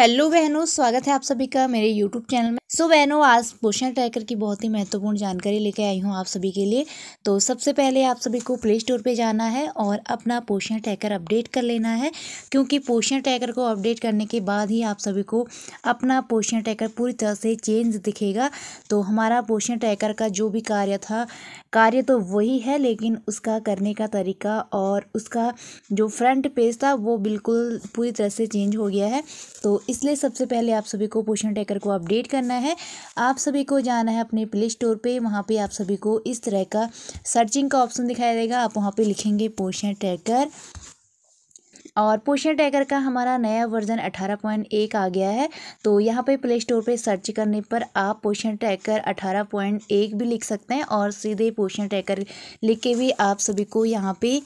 hello बहनों स्वागत है आप सभी का मेरे यूट्यूब चैनल में सो so, बहनों आज पोषण ट्रैकर की बहुत ही महत्वपूर्ण जानकारी लेकर आई हूँ आप सभी के लिए तो सबसे पहले आप सभी को प्ले स्टोर पे जाना है और अपना पोषण ट्रैकर अपडेट कर लेना है क्योंकि पोषण ट्रैकर को अपडेट करने के बाद ही आप सभी को अपना पोषण ट्रैकर पूरी तरह से चेंज दिखेगा तो हमारा पोषण ट्रैकर का जो भी कार्य था कार्य तो वही है लेकिन उसका करने का तरीका और उसका जो फ्रंट पेज था वो बिल्कुल पूरी तरह से चेंज हो गया है तो इसलिए सबसे पहले आप सभी को पोषण टैकर को अपडेट करना है आप सभी को जाना है अपने प्ले स्टोर पर वहाँ पर आप सभी को इस तरह का सर्चिंग का ऑप्शन दिखाई देगा आप वहाँ पर लिखेंगे पोषण टैकर और पोषण टैगर का हमारा नया वर्जन 18.1 आ गया है तो यहाँ पे प्ले स्टोर पे सर्च करने पर आप पोषण टैगर 18.1 भी लिख सकते हैं और सीधे पोषण टैगर लिख के भी आप सभी को यहाँ पे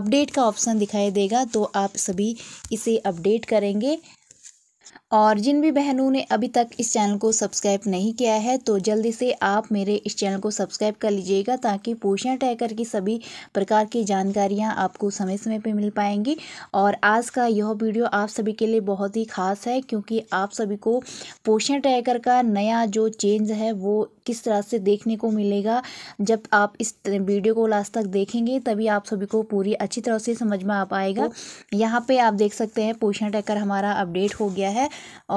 अपडेट का ऑप्शन दिखाई देगा तो आप सभी इसे अपडेट करेंगे और जिन भी बहनों ने अभी तक इस चैनल को सब्सक्राइब नहीं किया है तो जल्दी से आप मेरे इस चैनल को सब्सक्राइब कर लीजिएगा ताकि पोषण टैकर की सभी प्रकार की जानकारियाँ आपको समय समय पर मिल पाएंगी और आज का यह वीडियो आप सभी के लिए बहुत ही खास है क्योंकि आप सभी को पोषण टैकर का नया जो चेंज है वो किस तरह से देखने को मिलेगा जब आप इस वीडियो को लास्ट तक देखेंगे तभी आप सभी को पूरी अच्छी तरह से समझ में आ पाएगा तो- यहाँ पे आप देख सकते हैं पोषण टैकर हमारा अपडेट हो गया है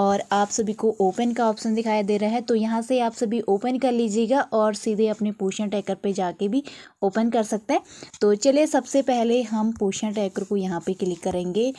और आप सभी को ओपन का ऑप्शन दिखाई दे रहा है तो यहाँ से आप सभी ओपन कर लीजिएगा और सीधे अपने पोषण टैकर पर जाके भी ओपन कर सकते हैं तो चलिए सबसे पहले हम पोषण टैकर को यहाँ पर क्लिक करेंगे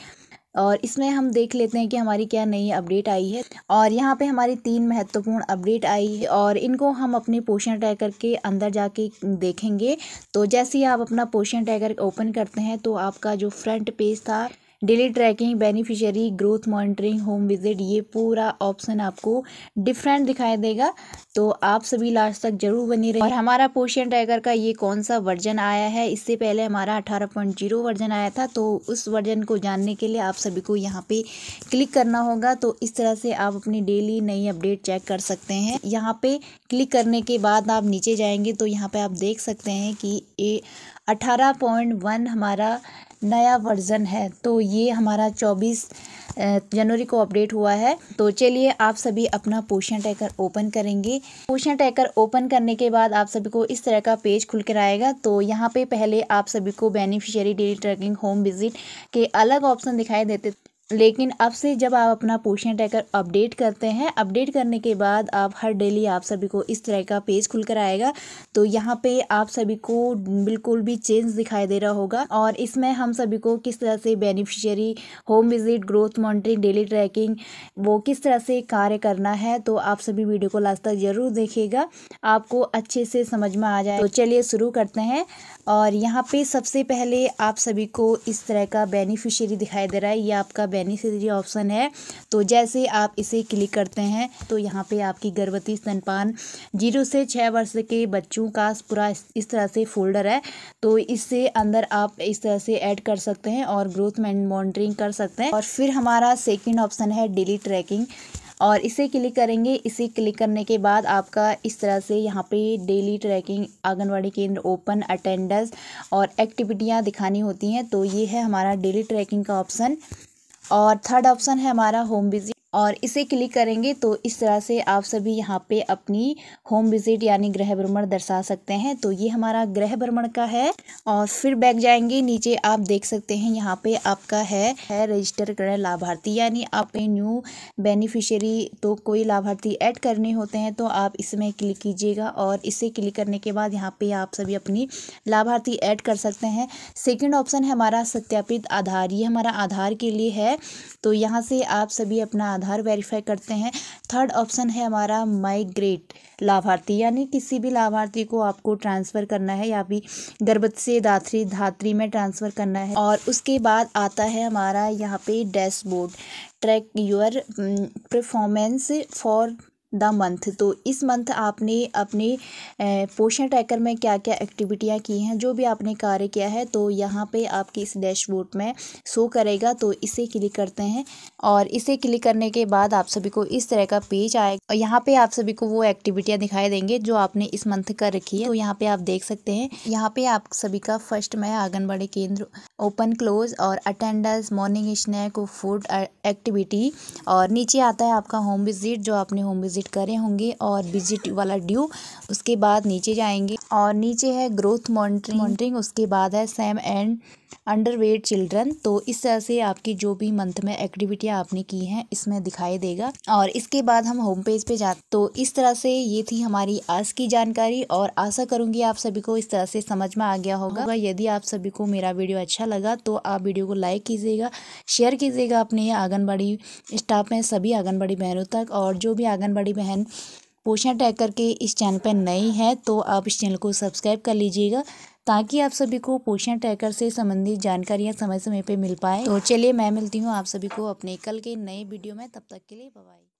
और इसमें हम देख लेते हैं कि हमारी क्या नई अपडेट आई है और यहाँ पे हमारी तीन महत्वपूर्ण अपडेट आई है और इनको हम अपने पोषण टैगर के अंदर जाके देखेंगे तो जैसे ही आप अपना पोषण टैगर ओपन करते हैं तो आपका जो फ्रंट पेज था daily tracking beneficiary growth monitoring home visit ये पूरा ऑप्शन आपको डिफरेंट दिखाई देगा तो आप सभी लास्ट तक जरूर बनी रहे और हमारा पोशियन ट्रैकर का ये कौन सा वर्जन आया है इससे पहले हमारा अठारह पॉइंट जीरो वर्जन आया था तो उस वर्जन को जानने के लिए आप सभी को यहाँ पे क्लिक करना होगा तो इस तरह से आप अपनी डेली नई अपडेट चेक कर सकते हैं यहाँ पे क्लिक करने के बाद आप नीचे जाएंगे तो यहाँ पे आप देख सकते हैं कि ए अठारह पॉइंट वन हमारा नया वर्ज़न है तो ये हमारा चौबीस जनवरी को अपडेट हुआ है तो चलिए आप सभी अपना पोषण टैकर ओपन करेंगे पोषण टैकर ओपन करने के बाद आप सभी को इस तरह का पेज खुल कर आएगा तो यहाँ पे पहले आप सभी को beneficiary daily tracking home visit के अलग ऑप्शन दिखाई देते लेकिन अब से जब आप अपना पोषण ट्रैकर अपडेट करते हैं अपडेट करने के बाद आप हर डेली आप सभी को इस तरह का पेज खुलकर आएगा तो यहाँ पे आप सभी को बिल्कुल भी चेंज दिखाई दे रहा होगा और इसमें हम सभी को किस तरह से beneficiary home visit growth monitoring daily tracking वो किस तरह से कार्य करना है तो आप सभी वीडियो को लास्ट तक ज़रूर देखेगा आपको अच्छे से समझ में आ जाए तो चलिए शुरू करते हैं और यहाँ पर सबसे पहले आप सभी को इस तरह का बेनिफिशियरी दिखाई दे रहा है ये आपका यानी ऑप्शन है तो जैसे आप इसे क्लिक करते हैं तो यहाँ पे आपकी गर्भवती स्तनपान जीरो से छः वर्ष के बच्चों का पूरा इस तरह से फोल्डर है तो इससे अंदर आप इस तरह से ऐड कर सकते हैं और ग्रोथ मॉनिटरिंग कर सकते हैं और फिर हमारा सेकेंड ऑप्शन है डेली ट्रैकिंग और इसे क्लिक करेंगे इसे क्लिक करने के बाद आपका इस तरह से यहाँ पे डेली ट्रैकिंग आंगनवाड़ी केंद्र ओपन अटेंडेंस और एक्टिविटियाँ दिखानी होती हैं तो ये है हमारा डेली ट्रैकिंग का ऑप्शन और थर्ड ऑप्शन है हमारा होम विजिट और इसे क्लिक करेंगे तो इस तरह से आप सभी यहाँ पे अपनी होम विजिट यानी ग्रह भ्रमण दर्शा सकते हैं तो ये हमारा ग्रह भ्रमण का है और फिर बैक जाएंगे नीचे आप देख सकते हैं यहाँ पे आपका है है रजिस्टर करें लाभार्थी यानी आप न्यू बेनिफिशियरी तो कोई लाभार्थी ऐड करने होते हैं तो आप इसमें क्लिक कीजिएगा और इसे क्लिक करने के बाद यहाँ पर आप सभी अपनी लाभार्थी ऐड कर सकते हैं सेकेंड ऑप्शन है हमारा सत्यापित आधार ये हमारा आधार के लिए है तो यहाँ से आप सभी अपना आधार वेरीफाई करते हैं थर्ड ऑप्शन है हमारा माइग्रेट लाभार्थी यानी किसी भी लाभार्थी को आपको ट्रांसफ़र करना है या भी गर्भत से दात्री धात्री में ट्रांसफ़र करना है और उसके बाद आता है हमारा यहाँ पे dashboard track your performance for the month तो इस मंथ आपने अपने पोषण ट्रैकर में क्या क्या एक्टिविटियाँ की हैं जो भी आपने कार्य किया है तो यहाँ पे आपके इस डैशबोर्ड में शो करेगा तो इसे क्लिक करते हैं और इसे क्लिक करने के बाद आप सभी को इस तरह का पेज आएगा और यहाँ पे आप सभी को वो एक्टिविटियाँ दिखाई देंगे जो आपने इस मंथ कर रखी है तो यहाँ पे आप देख सकते हैं यहाँ पे आप सभी का फर्स्ट में आंगनबाड़ी केंद्र ओपन क्लोज और attendance morning snack food activity और नीचे आता है आपका होम विजिट जो आपने होम विजिट विजिट करे होंगे और विजिट वाला ड्यू उसके बाद नीचे जाएंगे और नीचे है ग्रोथ मॉनिटरिंग उसके बाद है सैम एंड अंडरवेट चिल्ड्रन तो इस तरह से आपकी जो भी मंथ में एक्टिविटियाँ आपने की हैं इसमें दिखाई देगा और इसके बाद हम होम पेज पे जाते तो इस तरह से ये थी हमारी आज की जानकारी और आशा करूँगी आप सभी को इस तरह से समझ में आ गया होगा यदि आप सभी को मेरा वीडियो अच्छा लगा तो आप वीडियो को लाइक कीजिएगा शेयर कीजिएगा अपने आंगनबाड़ी स्टाफ में सभी आंगनबाड़ी बहनों तक और जो भी आंगनबाड़ी बहन पोषण टैग करके इस चैनल पर नई है तो आप इस चैनल को सब्सक्राइब कर लीजिएगा ताकि आप सभी को पोषण ट्रैकर से संबंधित जानकारियाँ समय समय पर मिल पाए तो चलिए मैं मिलती हूँ आप सभी को अपने कल के नए वीडियो में तब तक के लिए बवाई